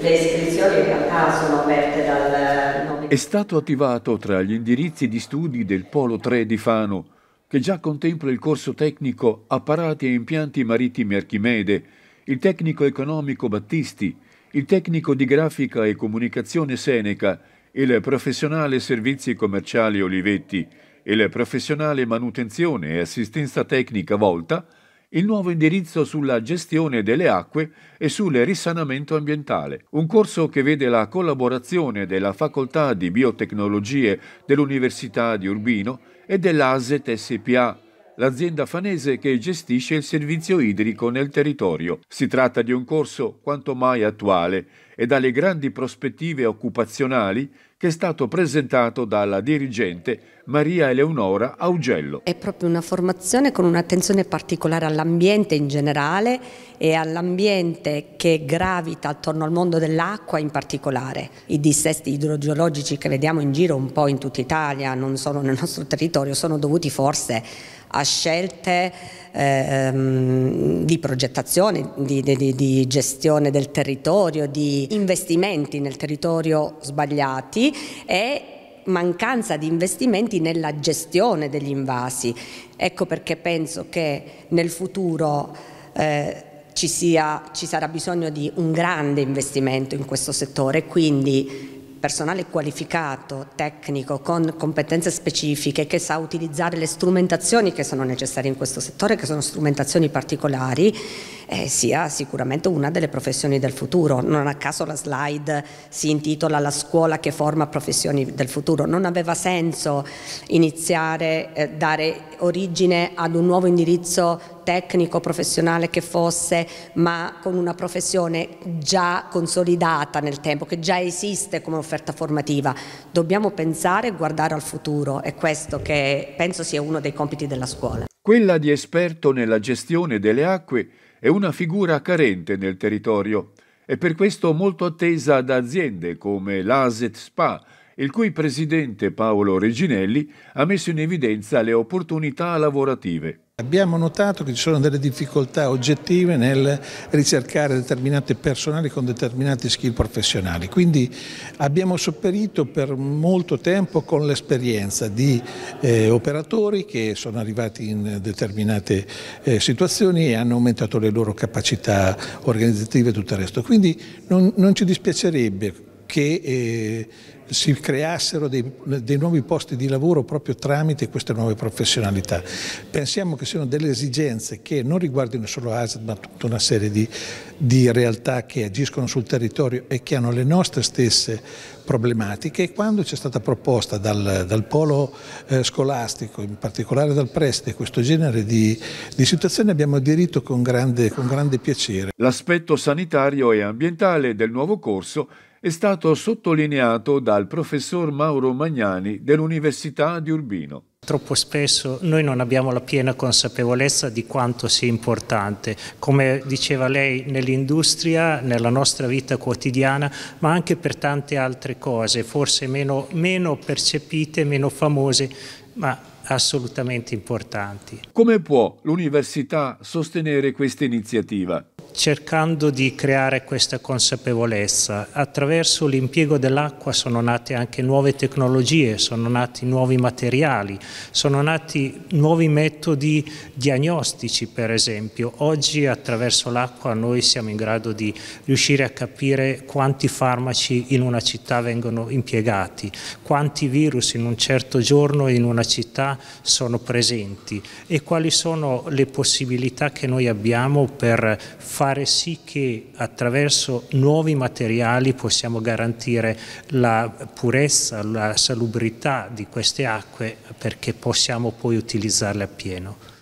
Le iscrizioni in realtà sono aperte dal nome. È stato attivato tra gli indirizzi di studi del Polo 3 di Fano, che già contempla il corso tecnico Apparati e impianti marittimi Archimede, il tecnico economico Battisti, il tecnico di grafica e comunicazione Seneca, il professionale servizi commerciali Olivetti, il professionale manutenzione e assistenza tecnica Volta, il nuovo indirizzo sulla gestione delle acque e sul risanamento ambientale, un corso che vede la collaborazione della Facoltà di Biotecnologie dell'Università di Urbino e dell'ASET SPA, l'azienda fanese che gestisce il servizio idrico nel territorio. Si tratta di un corso quanto mai attuale e dalle grandi prospettive occupazionali che è stato presentato dalla dirigente Maria Eleonora Augello. È proprio una formazione con un'attenzione particolare all'ambiente in generale e all'ambiente che gravita attorno al mondo dell'acqua in particolare. I dissesti idrogeologici che vediamo in giro un po' in tutta Italia, non solo nel nostro territorio, sono dovuti forse a scelte ehm, di progettazione, di, di, di, gestione del territorio, di investimenti nel territorio sbagliati e mancanza di investimenti nella gestione degli invasi. Ecco perché penso che nel futuro eh, ci, sia, ci sarà bisogno di un grande investimento in questo settore, quindi personale qualificato, tecnico, con competenze specifiche, che sa utilizzare le strumentazioni che sono necessarie in questo settore, che sono strumentazioni particolari, eh, sia sicuramente una delle professioni del futuro. Non a caso la slide si intitola La scuola che forma professioni del futuro. Non aveva senso iniziare, eh, dare origine ad un nuovo indirizzo tecnico, professionale che fosse, ma con una professione già consolidata nel tempo, che già esiste come offerta formativa. Dobbiamo pensare e guardare al futuro, è questo che penso sia uno dei compiti della scuola. Quella di esperto nella gestione delle acque è una figura carente nel territorio e per questo molto attesa da aziende come l'Aset Spa, il cui presidente Paolo Reginelli ha messo in evidenza le opportunità lavorative. Abbiamo notato che ci sono delle difficoltà oggettive nel ricercare determinate personali con determinati skill professionali, quindi abbiamo sopperito per molto tempo con l'esperienza di eh, operatori che sono arrivati in determinate eh, situazioni e hanno aumentato le loro capacità organizzative e tutto il resto. Quindi non, non ci dispiacerebbe che eh, si creassero dei, dei, nuovi posti di lavoro proprio tramite queste nuove professionalità. Pensiamo che siano delle esigenze che non riguardino solo ASAD ma tutta una serie di, di realtà che agiscono sul territorio e che hanno le nostre stesse problematiche e quando ci è stata proposta dal, dal polo eh, scolastico, in particolare dal preste, questo genere di, di situazioni abbiamo aderito con grande, con grande piacere. L'aspetto sanitario e ambientale del nuovo corso è stato sottolineato dal professor Mauro Magnani dell'Università di Urbino. Troppo spesso noi non abbiamo la piena consapevolezza di quanto sia importante, come diceva lei, nell'industria, nella nostra vita quotidiana, ma anche per tante altre cose, forse meno, meno percepite, meno famose ma assolutamente importanti. Come può l'Università sostenere questa iniziativa? Cercando di creare questa consapevolezza, attraverso l'impiego dell'acqua sono nate anche nuove tecnologie, sono nati nuovi materiali, sono nati nuovi metodi diagnostici per esempio. Oggi attraverso l'acqua noi siamo in grado di riuscire a capire quanti farmaci in una città vengono impiegati, quanti virus in un certo giorno in una città città sono presenti e quali sono le possibilità che noi abbiamo per fare sì che attraverso nuovi materiali possiamo garantire la purezza, la salubrità di queste acque perché possiamo poi utilizzarle appieno.